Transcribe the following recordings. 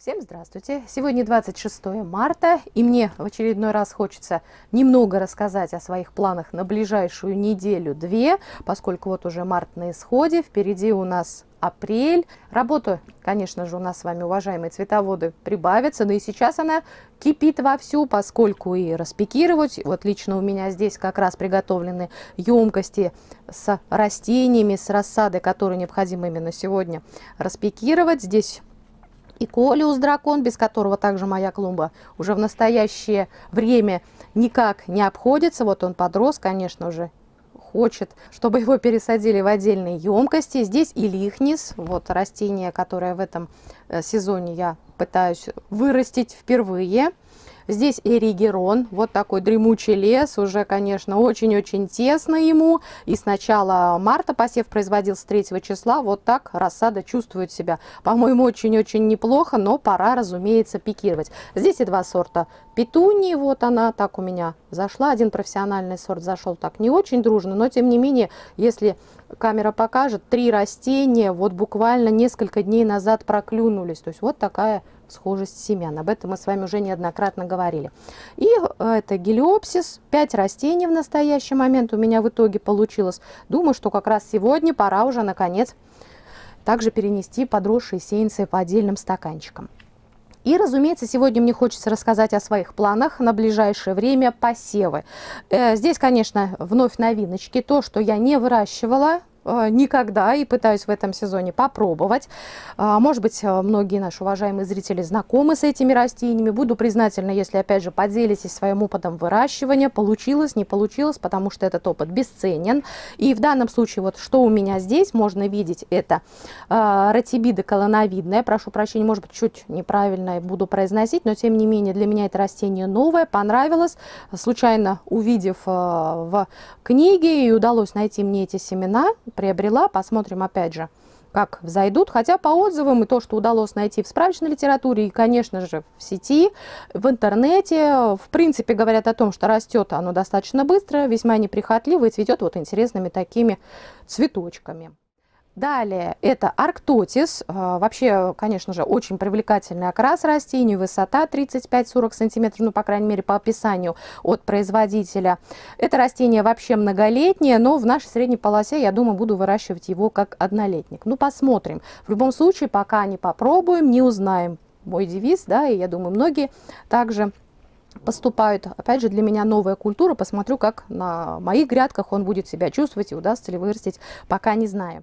Всем здравствуйте! Сегодня 26 марта, и мне в очередной раз хочется немного рассказать о своих планах на ближайшую неделю-две, поскольку вот уже март на исходе, впереди у нас апрель. Работа, конечно же, у нас с вами, уважаемые цветоводы, прибавится, но и сейчас она кипит вовсю, поскольку и распикировать, вот лично у меня здесь как раз приготовлены емкости с растениями, с рассадой, которые необходимо именно сегодня распикировать. Здесь и Колиус дракон, без которого также моя клумба уже в настоящее время никак не обходится. Вот он подрос, конечно же, хочет, чтобы его пересадили в отдельные емкости. Здесь и лихнис, вот растение, которое в этом э, сезоне я пытаюсь вырастить впервые. Здесь эригерон, вот такой дремучий лес, уже, конечно, очень-очень тесно ему. И с начала марта посев производился 3 числа, вот так рассада чувствует себя. По-моему, очень-очень неплохо, но пора, разумеется, пикировать. Здесь и два сорта петунии, вот она так у меня зашла, один профессиональный сорт зашел так не очень дружно, но тем не менее, если камера покажет, три растения вот буквально несколько дней назад проклюнулись. То есть вот такая схожесть семян. Об этом мы с вами уже неоднократно говорили. И э, это гелиопсис, пять растений в настоящий момент у меня в итоге получилось. Думаю, что как раз сегодня пора уже наконец также перенести подросшие сеянцы по отдельным стаканчикам. И, разумеется, сегодня мне хочется рассказать о своих планах на ближайшее время посевы. Э, здесь, конечно, вновь новиночки. То, что я не выращивала, Э, никогда и пытаюсь в этом сезоне попробовать. А, может быть, э, многие наши уважаемые зрители знакомы с этими растениями. Буду признательна, если, опять же, поделитесь своим опытом выращивания. Получилось, не получилось, потому что этот опыт бесценен. И в данном случае, вот что у меня здесь, можно видеть, это э, колоновидная. Прошу прощения, может быть, чуть неправильно буду произносить, но, тем не менее, для меня это растение новое, понравилось. Случайно увидев э, в книге и удалось найти мне эти семена, приобрела. Посмотрим опять же, как взойдут. Хотя по отзывам и то, что удалось найти в справочной литературе и, конечно же, в сети, в интернете, в принципе, говорят о том, что растет оно достаточно быстро, весьма неприхотливо и цветет вот интересными такими цветочками. Далее это арктотис. А, вообще, конечно же, очень привлекательный окрас растений, высота 35-40 сантиметров, ну, по крайней мере, по описанию от производителя. Это растение вообще многолетнее, но в нашей средней полосе, я думаю, буду выращивать его как однолетник. Ну, посмотрим. В любом случае, пока не попробуем, не узнаем. Мой девиз, да, и я думаю, многие также поступают. Опять же, для меня новая культура. Посмотрю, как на моих грядках он будет себя чувствовать и удастся ли вырастить, пока не знаю.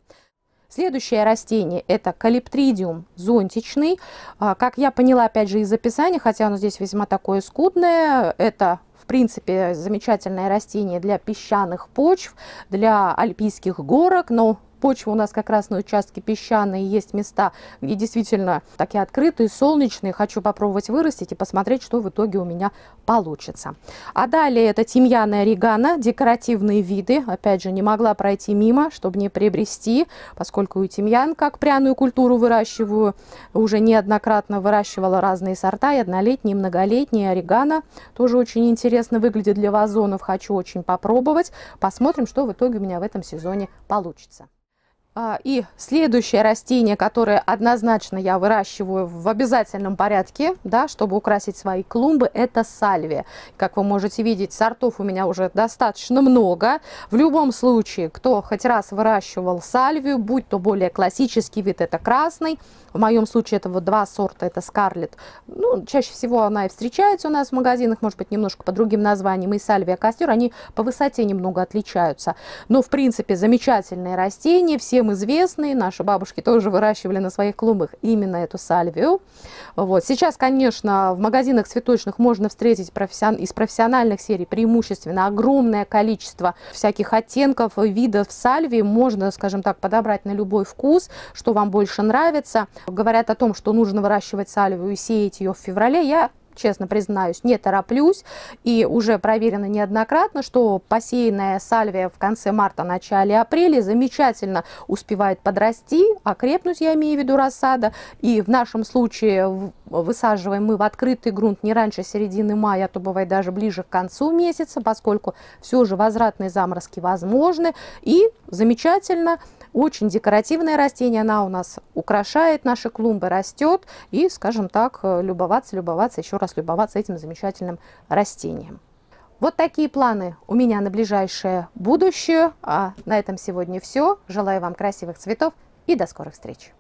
Следующее растение – это калиптридиум зонтичный. А, как я поняла, опять же, из описания, хотя оно здесь весьма такое скудное, это в принципе, замечательное растение для песчаных почв, для альпийских горок, но Почва у нас как раз на участке песчаные, есть места, и действительно такие открытые, солнечные. Хочу попробовать вырастить и посмотреть, что в итоге у меня получится. А далее это тимьяна орегано, декоративные виды. Опять же, не могла пройти мимо, чтобы не приобрести, поскольку и тимьян, как пряную культуру выращиваю, уже неоднократно выращивала разные сорта, и однолетние, и многолетние орегано. Тоже очень интересно выглядит для вазонов, хочу очень попробовать. Посмотрим, что в итоге у меня в этом сезоне получится. А, и следующее растение, которое однозначно я выращиваю в обязательном порядке, да, чтобы украсить свои клумбы, это сальвия. Как вы можете видеть, сортов у меня уже достаточно много. В любом случае, кто хоть раз выращивал сальвию, будь то более классический вид, это красный. В моем случае это вот два сорта, это скарлет. Ну, чаще всего она и встречается у нас в магазинах, может быть, немножко по другим названиям. И сальвия костер, они по высоте немного отличаются. Но, в принципе, замечательные растения, все всем известный. Наши бабушки тоже выращивали на своих клумбах именно эту сальвию. Вот. Сейчас, конечно, в магазинах цветочных можно встретить профессион... из профессиональных серий преимущественно огромное количество всяких оттенков, видов сальвии. Можно, скажем так, подобрать на любой вкус, что вам больше нравится. Говорят о том, что нужно выращивать сальвию и сеять ее в феврале. Я честно признаюсь, не тороплюсь. И уже проверено неоднократно, что посеянная сальвия в конце марта, начале апреля замечательно успевает подрасти, окрепнуть, я имею в виду, рассада. И в нашем случае высаживаем мы в открытый грунт не раньше середины мая, а то бывает даже ближе к концу месяца, поскольку все же возвратные заморозки возможны. И замечательно очень декоративное растение, она у нас украшает наши клумбы, растет. И, скажем так, любоваться, любоваться, еще раз любоваться этим замечательным растением. Вот такие планы у меня на ближайшее будущее. А на этом сегодня все. Желаю вам красивых цветов и до скорых встреч!